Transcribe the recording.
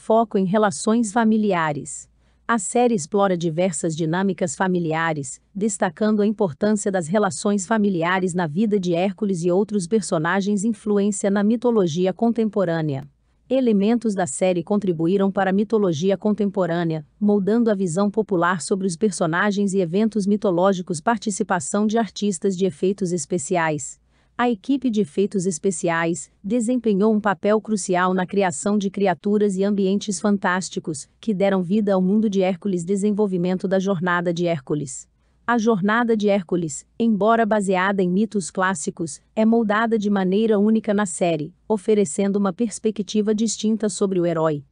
foco em relações familiares. A série explora diversas dinâmicas familiares, destacando a importância das relações familiares na vida de Hércules e outros personagens influência na mitologia contemporânea. Elementos da série contribuíram para a mitologia contemporânea, moldando a visão popular sobre os personagens e eventos mitológicos, participação de artistas de efeitos especiais, a equipe de efeitos especiais desempenhou um papel crucial na criação de criaturas e ambientes fantásticos, que deram vida ao mundo de Hércules desenvolvimento da Jornada de Hércules. A Jornada de Hércules, embora baseada em mitos clássicos, é moldada de maneira única na série, oferecendo uma perspectiva distinta sobre o herói.